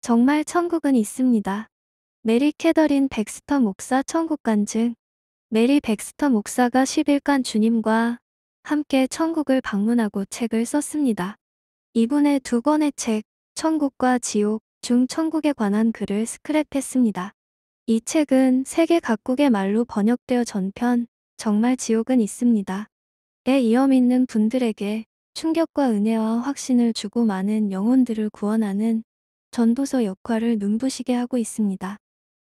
정말 천국은 있습니다. 메리 캐더린 백스터 목사 천국 간증 메리 백스터 목사가 10일간 주님과 함께 천국을 방문하고 책을 썼습니다. 이분의 두 권의 책, 천국과 지옥, 중 천국에 관한 글을 스크랩했습니다. 이 책은 세계 각국의 말로 번역되어 전편, 정말 지옥은 있습니다. 에 이어 믿는 분들에게 충격과 은혜와 확신을 주고 많은 영혼들을 구원하는 전도서 역할을 눈부시게 하고 있습니다.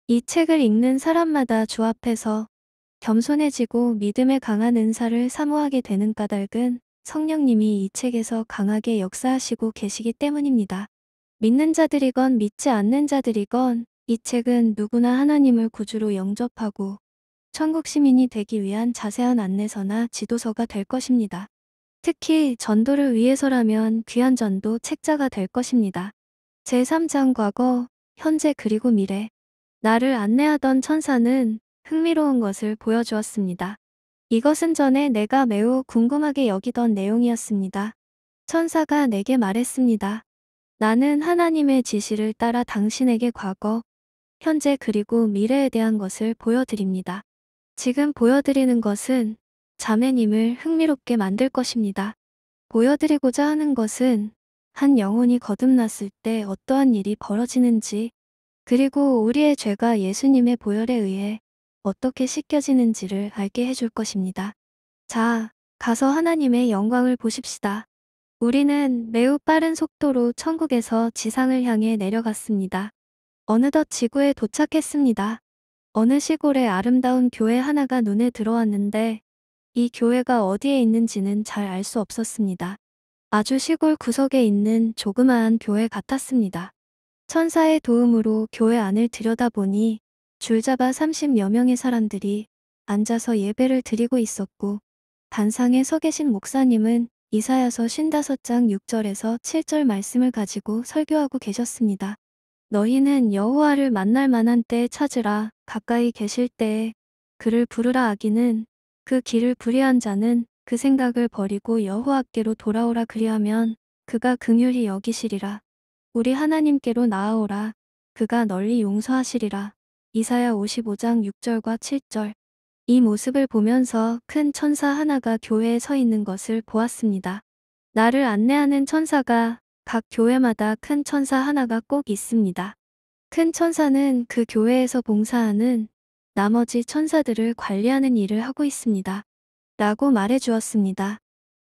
이 책을 읽는 사람마다 주 앞에서 겸손해지고 믿음에 강한 은사를 사모하게 되는 까닭은 성령님이 이 책에서 강하게 역사하시고 계시기 때문입니다. 믿는 자들이건 믿지 않는 자들이건 이 책은 누구나 하나님을 구주로 영접하고 천국 시민이 되기 위한 자세한 안내서나 지도서가 될 것입니다. 특히 전도를 위해서라면 귀한 전도 책자가 될 것입니다. 제3장 과거, 현재 그리고 미래. 나를 안내하던 천사는 흥미로운 것을 보여주었습니다. 이것은 전에 내가 매우 궁금하게 여기던 내용이었습니다. 천사가 내게 말했습니다. 나는 하나님의 지시를 따라 당신에게 과거, 현재 그리고 미래에 대한 것을 보여드립니다. 지금 보여드리는 것은 자매님을 흥미롭게 만들 것입니다. 보여드리고자 하는 것은 한 영혼이 거듭났을 때 어떠한 일이 벌어지는지 그리고 우리의 죄가 예수님의 보혈에 의해 어떻게 씻겨지는지를 알게 해줄 것입니다. 자, 가서 하나님의 영광을 보십시다. 우리는 매우 빠른 속도로 천국에서 지상을 향해 내려갔습니다. 어느덧 지구에 도착했습니다. 어느 시골의 아름다운 교회 하나가 눈에 들어왔는데 이 교회가 어디에 있는지는 잘 알 수 없었습니다. 아주 시골 구석에 있는 조그마한 교회 같았습니다. 천사의 도움으로 교회 안을 들여다보니 줄잡아 30여 명의 사람들이 앉아서 예배를 드리고 있었고 단상에 서 계신 목사님은 이사야서 55장 6절에서 7절 말씀을 가지고 설교하고 계셨습니다. 너희는 여호와를 만날 만한 때 찾으라 가까이 계실 때에 그를 부르라 아기는 그 길을 불의한 자는 그 생각을 버리고 여호와께로 돌아오라 그리하면 그가 긍휼히 여기시리라. 우리 하나님께로 나아오라. 그가 널리 용서하시리라. 이사야 55장 6절과 7절. 이 모습을 보면서 큰 천사 하나가 교회에 서 있는 것을 보았습니다. 나를 안내하는 천사가 각 교회마다 큰 천사 하나가 꼭 있습니다. 큰 천사는 그 교회에서 봉사하는 나머지 천사들을 관리하는 일을 하고 있습니다. 라고 말해 주었습니다.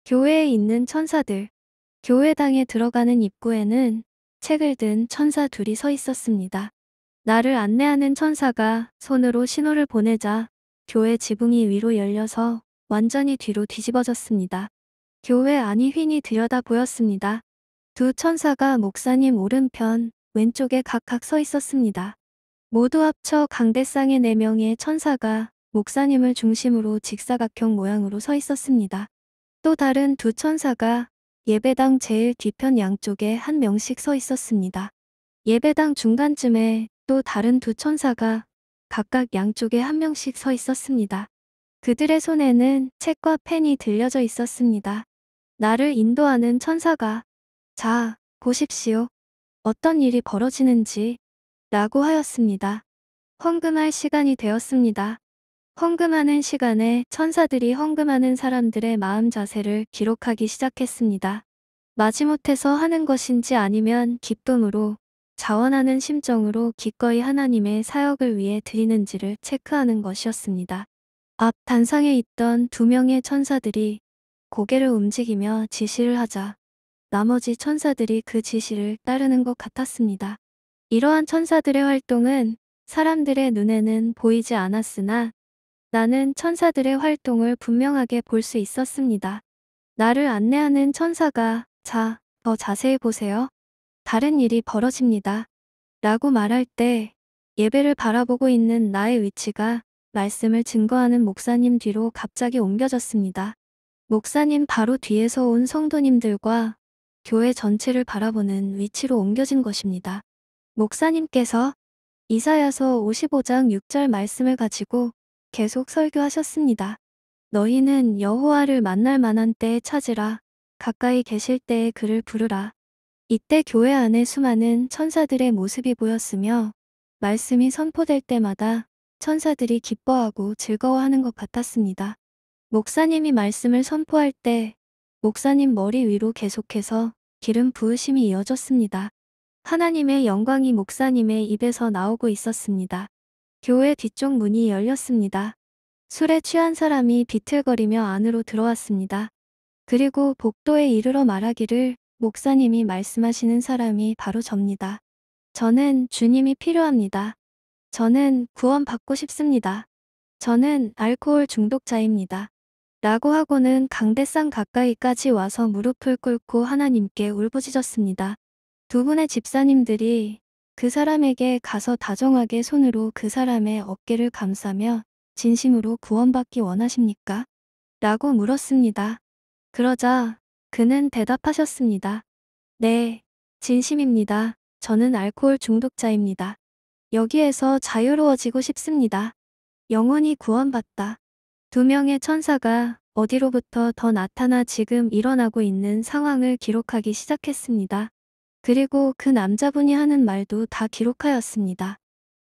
교회에 있는 천사들. 교회당에 들어가는 입구에는 책을 든 천사 둘이 서 있었습니다. 나를 안내하는 천사가 손으로 신호를 보내자 교회 지붕이 위로 열려서 완전히 뒤로 뒤집어졌습니다. 교회 안이 휜이 들여다 보였습니다. 두 천사가 목사님 오른편 왼쪽에 각각 서 있었습니다. 모두 합쳐 강대상의 4명의 천사가 목사님을 중심으로 직사각형 모양으로 서 있었습니다. 또 다른 두 천사가 예배당 제일 뒤편 양쪽에 한 명씩 서 있었습니다. 예배당 중간쯤에 또 다른 두 천사가 각각 양쪽에 한 명씩 서 있었습니다. 그들의 손에는 책과 펜이 들려져 있었습니다. 나를 인도하는 천사가 자, 보십시오. 어떤 일이 벌어지는지 라고 하였습니다. 황금할 시간이 되었습니다. 헌금하는 시간에 천사들이 헌금하는 사람들의 마음 자세를 기록하기 시작했습니다. 마지못해서 하는 것인지 아니면 기쁨으로 자원하는 심정으로 기꺼이 하나님의 사역을 위해 드리는지를 체크하는 것이었습니다. 앞 단상에 있던 두 명의 천사들이 고개를 움직이며 지시를 하자 나머지 천사들이 그 지시를 따르는 것 같았습니다. 이러한 천사들의 활동은 사람들의 눈에는 보이지 않았으나 나는 천사들의 활동을 분명하게 볼 수 있었습니다. 나를 안내하는 천사가 자, 더 자세히 보세요. 다른 일이 벌어집니다. 라고 말할 때 예배를 바라보고 있는 나의 위치가 말씀을 증거하는 목사님 뒤로 갑자기 옮겨졌습니다. 목사님 바로 뒤에서 온 성도님들과 교회 전체를 바라보는 위치로 옮겨진 것입니다. 목사님께서 이사야서 55장 6절 말씀을 가지고 계속 설교하셨습니다. 너희는 여호와를 만날 만한 때에 찾으라. 가까이 계실 때에 그를 부르라. 이때 교회 안에 수많은 천사들의 모습이 보였으며 말씀이 선포될 때마다 천사들이 기뻐하고 즐거워하는 것 같았습니다. 목사님이 말씀을 선포할 때 목사님 머리 위로 계속해서 기름 부으심이 이어졌습니다. 하나님의 영광이 목사님의 입에서 나오고 있었습니다. 교회 뒤쪽 문이 열렸습니다. 술에 취한 사람이 비틀거리며 안으로 들어왔습니다. 그리고 복도에 이르러 말하기를 목사님이 말씀하시는 사람이 바로 접니다. 저는 주님이 필요합니다. 저는 구원받고 싶습니다. 저는 알코올 중독자입니다. 라고 하고는 강대상 가까이까지 와서 무릎을 꿇고 하나님께 울부짖었습니다. 두 분의 집사님들이 그 사람에게 가서 다정하게 손으로 그 사람의 어깨를 감싸며 진심으로 구원받기 원하십니까? 라고 물었습니다. 그러자 그는 대답하셨습니다. 네, 진심입니다. 저는 알코올 중독자입니다. 여기에서 자유로워지고 싶습니다. 영원히 구원받다. 두 명의 천사가 어디로부터 더 나타나 지금 일어나고 있는 상황을 기록하기 시작했습니다. 그리고 그 남자분이 하는 말도 다 기록하였습니다.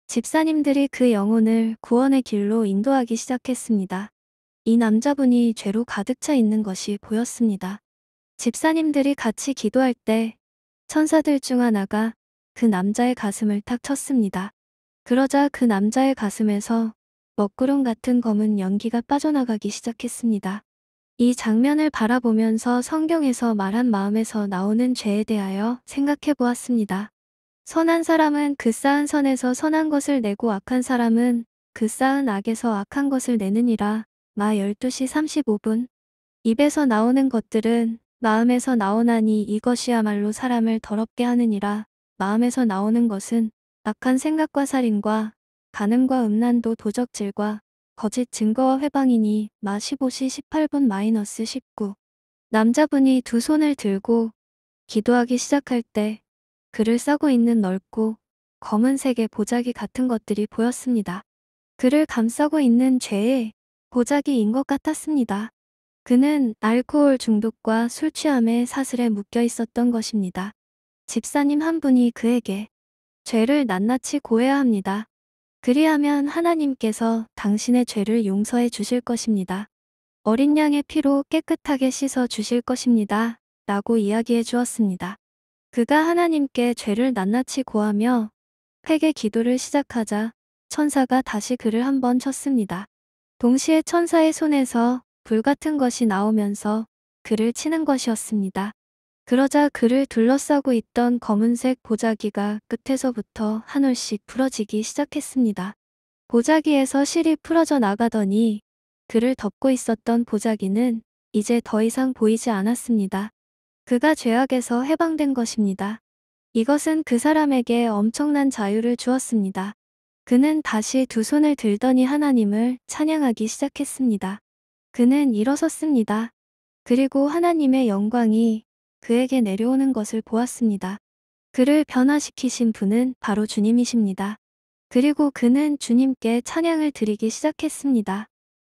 집사님들이 그 영혼을 구원의 길로 인도하기 시작했습니다. 이 남자분이 죄로 가득 차 있는 것이 보였습니다. 집사님들이 같이 기도할 때 천사들 중 하나가 그 남자의 가슴을 탁 쳤습니다. 그러자 그 남자의 가슴에서 먹구름 같은 검은 연기가 빠져나가기 시작했습니다. 이 장면을 바라보면서 성경에서 말한 마음에서 나오는 죄에 대하여 생각해 보았습니다. 선한 사람은 그 쌓은 선에서 선한 것을 내고 악한 사람은 그 쌓은 악에서 악한 것을 내느니라. 마 12시 35분. 입에서 나오는 것들은 마음에서 나오나니 이것이야말로 사람을 더럽게 하느니라. 마음에서 나오는 것은 악한 생각과 살인과 간음과 음란도 도적질과 거짓 증거와 회방이니 마 15시 18분 마이너스 19. 남자분이 두 손을 들고 기도하기 시작할 때 그를 싸고 있는 넓고 검은색의 보자기 같은 것들이 보였습니다. 그를 감싸고 있는 죄의 보자기인 것 같았습니다. 그는 알코올 중독과 술 취함의 사슬에 묶여 있었던 것입니다. 집사님 한 분이 그에게 죄를 낱낱이 고해야 합니다. 그리하면 하나님께서 당신의 죄를 용서해 주실 것입니다. 어린 양의 피로 깨끗하게 씻어 주실 것입니다. 라고 이야기해 주었습니다. 그가 하나님께 죄를 낱낱이 고하며 회개 기도를 시작하자 천사가 다시 그를 한번 쳤습니다. 동시에 천사의 손에서 불 같은 것이 나오면서 그를 치는 것이었습니다. 그러자 그를 둘러싸고 있던 검은색 보자기가 끝에서부터 한 올씩 풀어지기 시작했습니다. 보자기에서 실이 풀어져 나가더니 그를 덮고 있었던 보자기는 이제 더 이상 보이지 않았습니다. 그가 죄악에서 해방된 것입니다. 이것은 그 사람에게 엄청난 자유를 주었습니다. 그는 다시 두 손을 들더니 하나님을 찬양하기 시작했습니다. 그는 일어섰습니다. 그리고 하나님의 영광이 그에게 내려오는 것을 보았습니다. 그를 변화시키신 분은 바로 주님이십니다. 그리고 그는 주님께 찬양을 드리기 시작했습니다.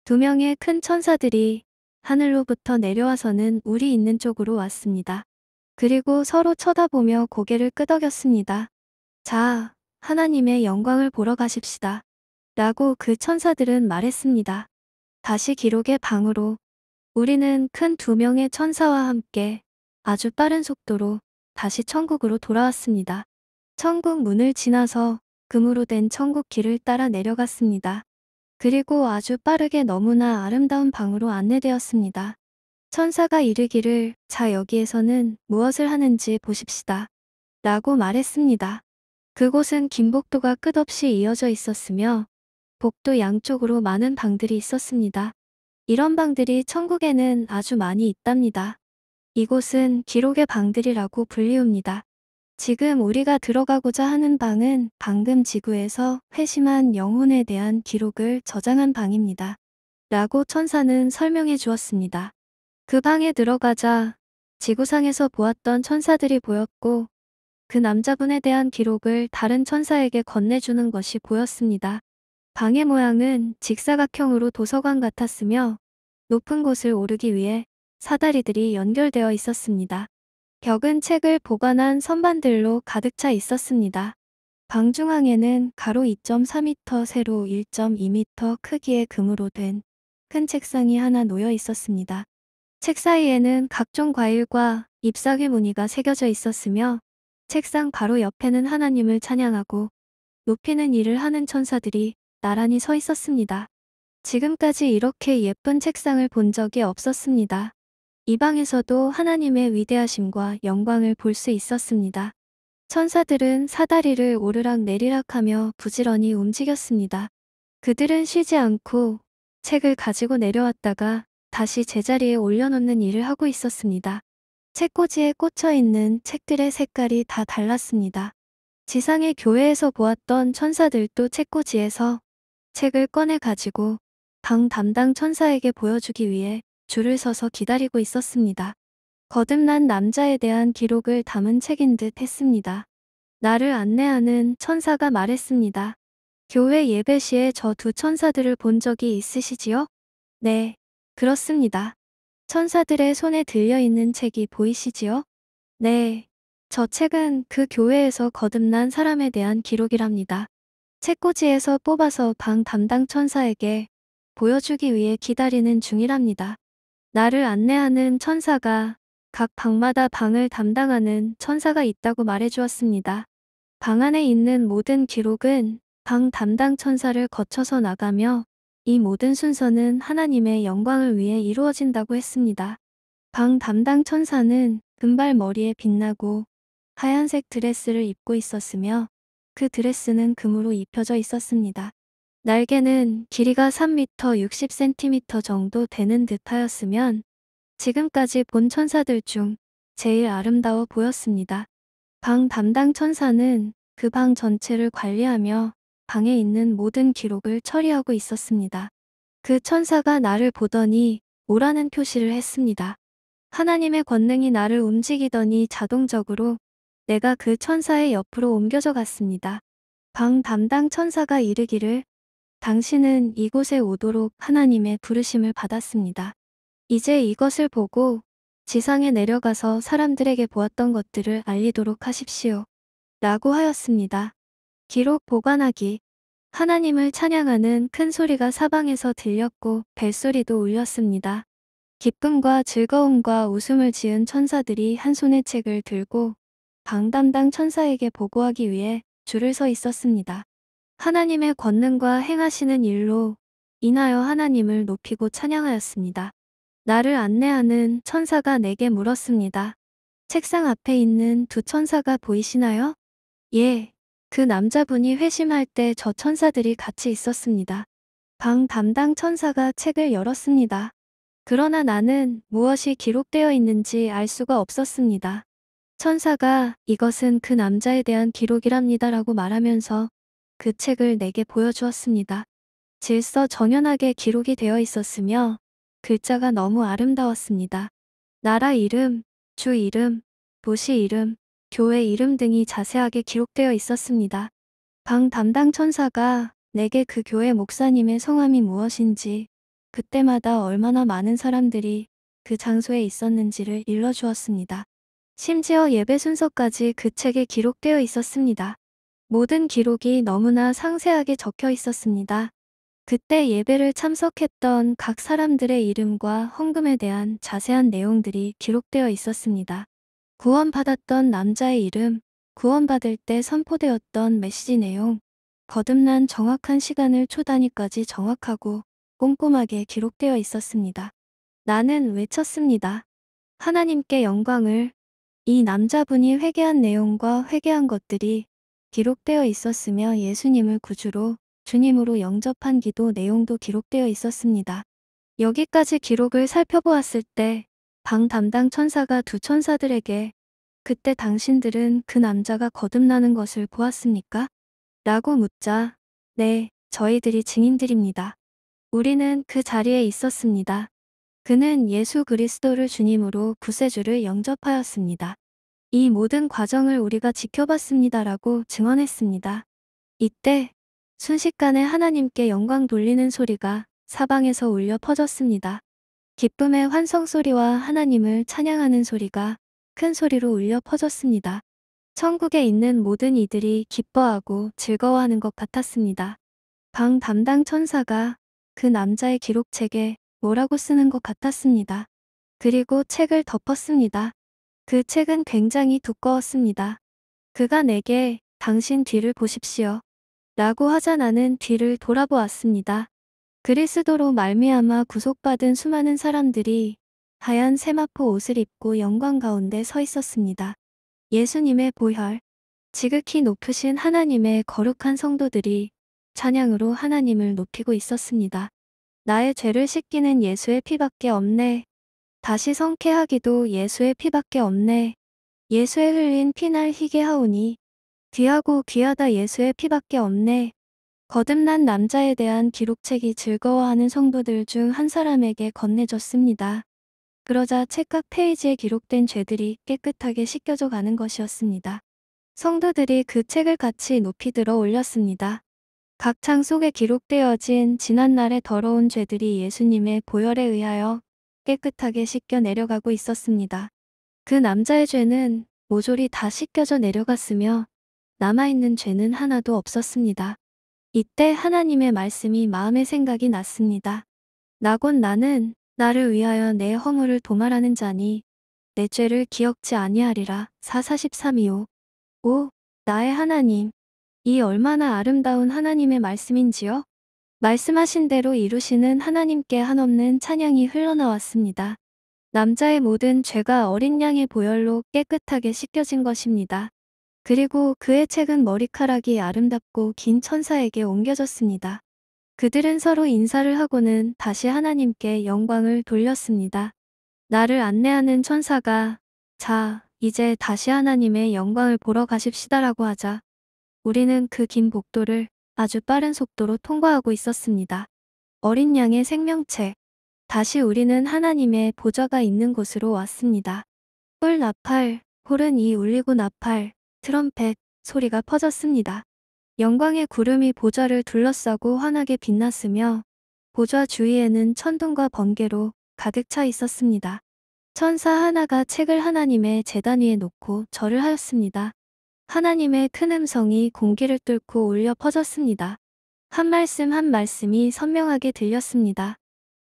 두 명의 큰 천사들이 하늘로부터 내려와서는 우리 있는 쪽으로 왔습니다. 그리고 서로 쳐다보며 고개를 끄덕였습니다. 자, 하나님의 영광을 보러 가십시다. 라고 그 천사들은 말했습니다. 다시 기록의 방으로 우리는 큰 두 명의 천사와 함께 아주 빠른 속도로 다시 천국으로 돌아왔습니다. 천국 문을 지나서 금으로 된 천국 길을 따라 내려갔습니다. 그리고 아주 빠르게 너무나 아름다운 방으로 안내되었습니다. 천사가 이르기를 자 여기에서는 무엇을 하는지 보십시다. 라고 말했습니다. 그곳은 긴 복도가 끝없이 이어져 있었으며 복도 양쪽으로 많은 방들이 있었습니다. 이런 방들이 천국에는 아주 많이 있답니다. 이곳은 기록의 방들이라고 불리웁니다. 지금 우리가 들어가고자 하는 방은 방금 지구에서 회심한 영혼에 대한 기록을 저장한 방입니다. 라고 천사는 설명해 주었습니다. 그 방에 들어가자 지구상에서 보았던 천사들이 보였고 그 남자분에 대한 기록을 다른 천사에게 건네주는 것이 보였습니다. 방의 모양은 직사각형으로 도서관 같았으며 높은 곳을 오르기 위해 사다리들이 연결되어 있었습니다. 벽은 책을 보관한 선반들로 가득 차 있었습니다. 방 중앙에는 가로 2.4m, 세로 1.2m 크기의 금으로 된 큰 책상이 하나 놓여 있었습니다. 책 사이에는 각종 과일과 잎사귀 무늬가 새겨져 있었으며 책상 바로 옆에는 하나님을 찬양하고 높이는 일을 하는 천사들이 나란히 서 있었습니다. 지금까지 이렇게 예쁜 책상을 본 적이 없었습니다. 이 방에서도 하나님의 위대하심과 영광을 볼 수 있었습니다. 천사들은 사다리를 오르락 내리락 하며 부지런히 움직였습니다. 그들은 쉬지 않고 책을 가지고 내려왔다가 다시 제자리에 올려놓는 일을 하고 있었습니다. 책꽂이에 꽂혀 있는 책들의 색깔이 다 달랐습니다. 지상의 교회에서 보았던 천사들도 책꽂이에서 책을 꺼내 가지고 당 담당 천사에게 보여주기 위해 줄을 서서 기다리고 있었습니다. 거듭난 남자에 대한 기록을 담은 책인 듯 했습니다. 나를 안내하는 천사가 말했습니다. 교회 예배 시에 저 두 천사들을 본 적이 있으시지요? 네, 그렇습니다. 천사들의 손에 들려있는 책이 보이시지요? 네, 저 책은 그 교회에서 거듭난 사람에 대한 기록이랍니다. 책꽂이에서 뽑아서 방 담당 천사에게 보여주기 위해 기다리는 중이랍니다. 나를 안내하는 천사가 각 방마다 방을 담당하는 천사가 있다고 말해주었습니다. 방 안에 있는 모든 기록은 방 담당 천사를 거쳐서 나가며 이 모든 순서는 하나님의 영광을 위해 이루어진다고 했습니다. 방 담당 천사는 금발 머리에 빛나고 하얀색 드레스를 입고 있었으며 그 드레스는 금으로 입혀져 있었습니다. 날개는 길이가 3m 60cm 정도 되는 듯하였으면 지금까지 본 천사들 중 제일 아름다워 보였습니다. 방 담당 천사는 그 방 전체를 관리하며 방에 있는 모든 기록을 처리하고 있었습니다. 그 천사가 나를 보더니 오라는 표시를 했습니다. 하나님의 권능이 나를 움직이더니 자동적으로 내가 그 천사의 옆으로 옮겨져 갔습니다. 방 담당 천사가 이르기를 당신은 이곳에 오도록 하나님의 부르심을 받았습니다. 이제 이것을 보고 지상에 내려가서 사람들에게 보았던 것들을 알리도록 하십시오. 라고 하였습니다. 기록 보관하기. 하나님을 찬양하는 큰 소리가 사방에서 들렸고 벨소리도 울렸습니다. 기쁨과 즐거움과 웃음을 지은 천사들이 한 손에 책을 들고 방담당 천사에게 보고하기 위해 줄을 서 있었습니다. 하나님의 권능과 행하시는 일로 인하여 하나님을 높이고 찬양하였습니다. 나를 안내하는 천사가 내게 물었습니다. 책상 앞에 있는 두 천사가 보이시나요? 예, 그 남자분이 회심할 때 저 천사들이 같이 있었습니다. 방 담당 천사가 책을 열었습니다. 그러나 나는 무엇이 기록되어 있는지 알 수가 없었습니다. 천사가 이것은 그 남자에 대한 기록이랍니다라고 말하면서 그 책을 내게 보여주었습니다. 질서 정연하게 기록이 되어 있었으며 글자가 너무 아름다웠습니다. 나라 이름, 주 이름, 도시 이름, 교회 이름 등이 자세하게 기록되어 있었습니다. 방 담당 천사가 내게 그 교회 목사님의 성함이 무엇인지 그때마다 얼마나 많은 사람들이 그 장소에 있었는지를 일러주었습니다. 심지어 예배 순서까지 그 책에 기록되어 있었습니다. 모든 기록이 너무나 상세하게 적혀 있었습니다. 그때 예배를 참석했던 각 사람들의 이름과 헌금에 대한 자세한 내용들이 기록되어 있었습니다. 구원받았던 남자의 이름, 구원받을 때 선포되었던 메시지 내용, 거듭난 정확한 시간을 초단위까지 정확하고 꼼꼼하게 기록되어 있었습니다. 나는 외쳤습니다. 하나님께 영광을 이 남자분이 회개한 내용과 회개한 것들이 기록되어 있었으며 예수님을 구주로 주님으로 영접한 기도 내용도 기록되어 있었습니다. 여기까지 기록을 살펴보았을 때 방 담당 천사가 두 천사들에게 그때 당신들은 그 남자가 거듭나는 것을 보았습니까? 라고 묻자 네, 저희들이 증인들입니다. 우리는 그 자리에 있었습니다. 그는 예수 그리스도를 주님으로 구세주를 영접하였습니다. 이 모든 과정을 우리가 지켜봤습니다라고 증언했습니다. 이때 순식간에 하나님께 영광 돌리는 소리가 사방에서 울려 퍼졌습니다. 기쁨의 환성 소리와 하나님을 찬양하는 소리가 큰 소리로 울려 퍼졌습니다. 천국에 있는 모든 이들이 기뻐하고 즐거워하는 것 같았습니다. 방 담당 천사가 그 남자의 기록책에 뭐라고 쓰는 것 같았습니다. 그리고 책을 덮었습니다. 그 책은 굉장히 두꺼웠습니다. 그가 내게 당신 뒤를 보십시오. 라고 하자 나는 뒤를 돌아보았습니다. 그리스도로 말미암아 구속받은 수많은 사람들이 하얀 세마포 옷을 입고 영광 가운데 서 있었습니다. 예수님의 보혈, 지극히 높으신 하나님의 거룩한 성도들이 찬양으로 하나님을 높이고 있었습니다. 나의 죄를 씻기는 예수의 피밖에 없네 다시 성쾌하기도 예수의 피밖에 없네. 예수의 흘린 피날 희게 하오니 귀하고 귀하다 예수의 피밖에 없네. 거듭난 남자에 대한 기록책이 즐거워하는 성도들 중 한 사람에게 건네졌습니다. 그러자 책각 페이지에 기록된 죄들이 깨끗하게 씻겨져 가는 것이었습니다. 성도들이 그 책을 같이 높이 들어 올렸습니다. 각 창 속에 기록되어진 지난날의 더러운 죄들이 예수님의 보혈에 의하여 깨끗하게 씻겨 내려가고 있었습니다. 그 남자의 죄는 모조리 다 씻겨져 내려갔으며 남아있는 죄는 하나도 없었습니다. 이때 하나님의 말씀이 마음의 생각이 났습니다. 나곤 나는 나를 위하여 내 허물을 도말하는 자니 내 죄를 기억지 아니하리라. 4 4 3이오 오, 나의 하나님. 이 얼마나 아름다운 하나님의 말씀인지요? 말씀하신 대로 이루시는 하나님께 한없는 찬양이 흘러나왔습니다. 남자의 모든 죄가 어린 양의 보혈로 깨끗하게 씻겨진 것입니다. 그리고 그의 책은 머리카락이 아름답고 긴 천사에게 옮겨졌습니다. 그들은 서로 인사를 하고는 다시 하나님께 영광을 돌렸습니다. 나를 안내하는 천사가 자, 이제 다시 하나님의 영광을 보러 가십시다라고 하자 우리는 그 긴 복도를 아주 빠른 속도로 통과하고 있었습니다. 어린 양의 생명체. 다시 우리는 하나님의 보좌가 있는 곳으로 왔습니다. 뿔 나팔, 홀은 이 울리고 나팔, 트럼펫 소리가 퍼졌습니다. 영광의 구름이 보좌를 둘러싸고 환하게 빛났으며 보좌 주위에는 천둥과 번개로 가득 차 있었습니다. 천사 하나가 책을 하나님의 재단 위에 놓고 절을 하였습니다. 하나님의 큰 음성이 공기를 뚫고 울려 퍼졌습니다. 한 말씀 한 말씀이 선명하게 들렸습니다.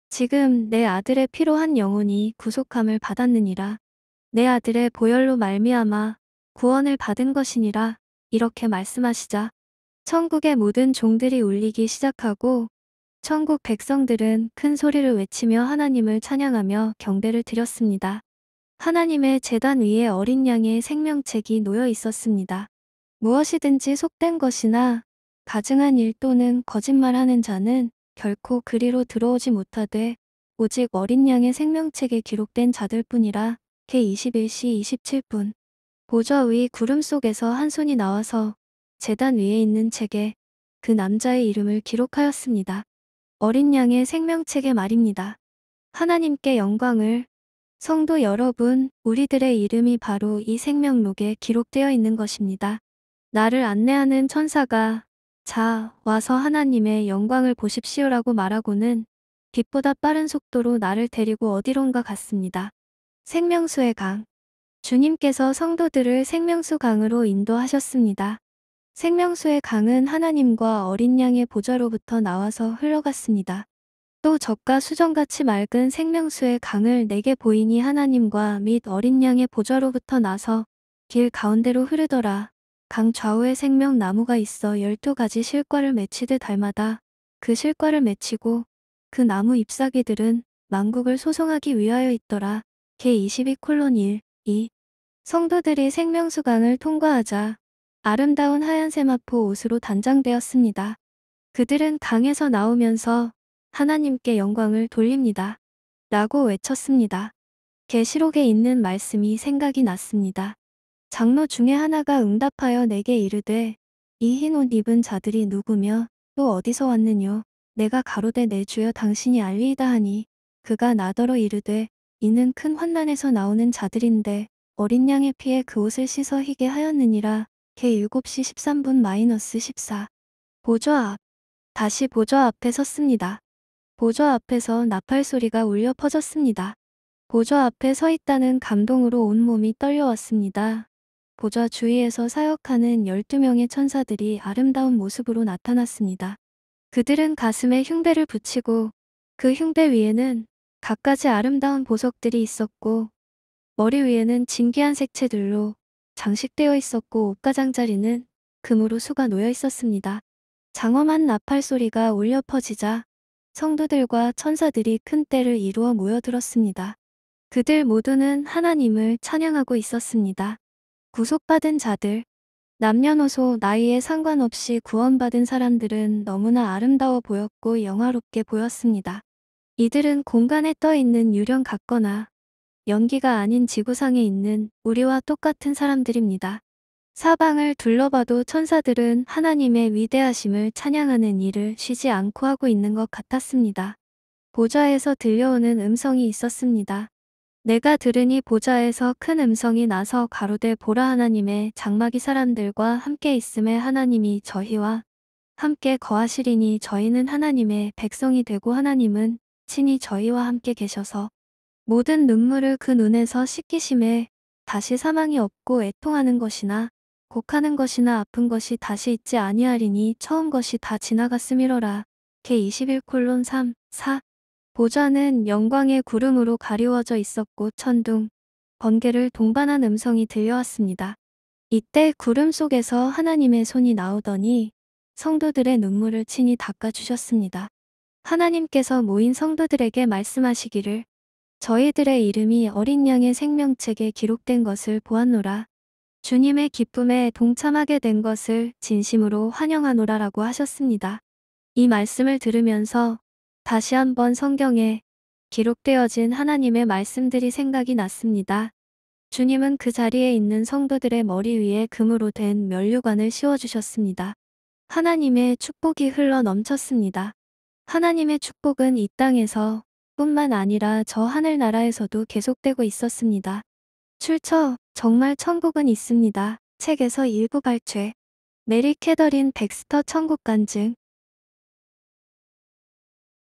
지금 내 아들의 피로한 영혼이 구속함을 받았느니라. 내 아들의 보혈로 말미암아 구원을 받은 것이니라. 이렇게 말씀하시자. 천국의 모든 종들이 울리기 시작하고 천국 백성들은 큰 소리를 외치며 하나님을 찬양하며 경배를 드렸습니다. 하나님의 재단 위에 어린 양의 생명책이 놓여 있었습니다. 무엇이든지 속된 것이나 가증한 일 또는 거짓말하는 자는 결코 그리로 들어오지 못하되 오직 어린 양의 생명책에 기록된 자들뿐이라 개21시 27분 보좌 위 구름 속에서 한 손이 나와서 재단 위에 있는 책에 그 남자의 이름을 기록하였습니다. 어린 양의 생명책의 말입니다. 하나님께 영광을 성도 여러분, 우리들의 이름이 바로 이 생명록에 기록되어 있는 것입니다. 나를 안내하는 천사가 자, 와서 하나님의 영광을 보십시오라고 말하고는 빛보다 빠른 속도로 나를 데리고 어디론가 갔습니다. 생명수의 강. 주님께서 성도들을 생명수 강으로 인도하셨습니다. 생명수의 강은 하나님과 어린 양의 보좌로부터 나와서 흘러갔습니다. 또적과 수정같이 맑은 생명수의 강을 내게 보이니 하나님과 및 어린 양의 보좌로부터 나서 길 가운데로 흐르더라. 강 좌우에 생명 나무가 있어 열두 가지 실과를 맺히듯 달마다 그 실과를 맺히고 그 나무 잎사귀들은 망국을 소송하기 위하여 있더라. 개22 콜론 1, 2. 성도들이 생명수강을 통과하자 아름다운 하얀 세마포 옷으로 단장되었습니다. 그들은 강에서 나오면서 하나님께 영광을 돌립니다. 라고 외쳤습니다. 계시록에 있는 말씀이 생각이 났습니다. 장로 중에 하나가 응답하여 내게 이르되 이 흰 옷 입은 자들이 누구며 또 어디서 왔느뇨 내가 가로되 내 주여 당신이 알리이다 하니 그가 나더러 이르되 이는 큰 환난에서 나오는 자들인데 어린 양의 피에 그 옷을 씻어 희게 하였느니라 개 7시 13분 마이너스 14 보좌 앞 다시 보좌 앞에 섰습니다. 보좌 앞에서 나팔 소리가 울려 퍼졌습니다. 보좌 앞에 서 있다는 감동으로 온몸이 떨려왔습니다. 보좌 주위에서 사역하는 12명의 천사들이 아름다운 모습으로 나타났습니다. 그들은 가슴에 흉배를 붙이고 그 흉배 위에는 갖가지 아름다운 보석들이 있었고 머리 위에는 진귀한 색채들로 장식되어 있었고 옷가장자리는 금으로 수가 놓여 있었습니다. 장엄한 나팔 소리가 울려 퍼지자 성도들과 천사들이 큰 때를 이루어 모여들었습니다. 그들 모두는 하나님을 찬양하고 있었습니다. 구속받은 자들, 남녀노소 나이에 상관없이 구원받은 사람들은 너무나 아름다워 보였고 영화롭게 보였습니다. 이들은 공간에 떠 있는 유령 같거나 연기가 아닌 지구상에 있는 우리와 똑같은 사람들입니다. 사방을 둘러봐도 천사들은 하나님의 위대하심을 찬양하는 일을 쉬지 않고 하고 있는 것 같았습니다. 보좌에서 들려오는 음성이 있었습니다. 내가 들으니 보좌에서 큰 음성이 나서 가로되 보라 하나님의 장막이 사람들과 함께 있음에 하나님이 저희와 함께 거하시리니 저희는 하나님의 백성이 되고 하나님은 친히 저희와 함께 계셔서 모든 눈물을 그 눈에서 씻기심에 다시 사망이 없고 애통하는 것이나 곡하는 것이나 아픈 것이 다시 있지 아니하리니 처음 것이 다지나갔음이로라 k 2 1콜론 3, 4 보좌는 영광의 구름으로 가리워져 있었고 천둥, 번개를 동반한 음성이 들려왔습니다. 이때 구름 속에서 하나님의 손이 나오더니 성도들의 눈물을 친히 닦아주셨습니다. 하나님께서 모인 성도들에게 말씀하시기를 저희들의 이름이 어린 양의 생명책에 기록된 것을 보았노라. 주님의 기쁨에 동참하게 된 것을 진심으로 환영하노라라고 하셨습니다. 이 말씀을 들으면서 다시 한번 성경에 기록되어진 하나님의 말씀들이 생각이 났습니다. 주님은 그 자리에 있는 성도들의 머리 위에 금으로 된 면류관을 씌워주셨습니다. 하나님의 축복이 흘러 넘쳤습니다. 하나님의 축복은 이 땅에서 뿐만 아니라 저 하늘나라에서도 계속되고 있었습니다. 출처 정말 천국은 있습니다. 책에서 일부 발췌. 메리 캐더린 백스터 천국 간증.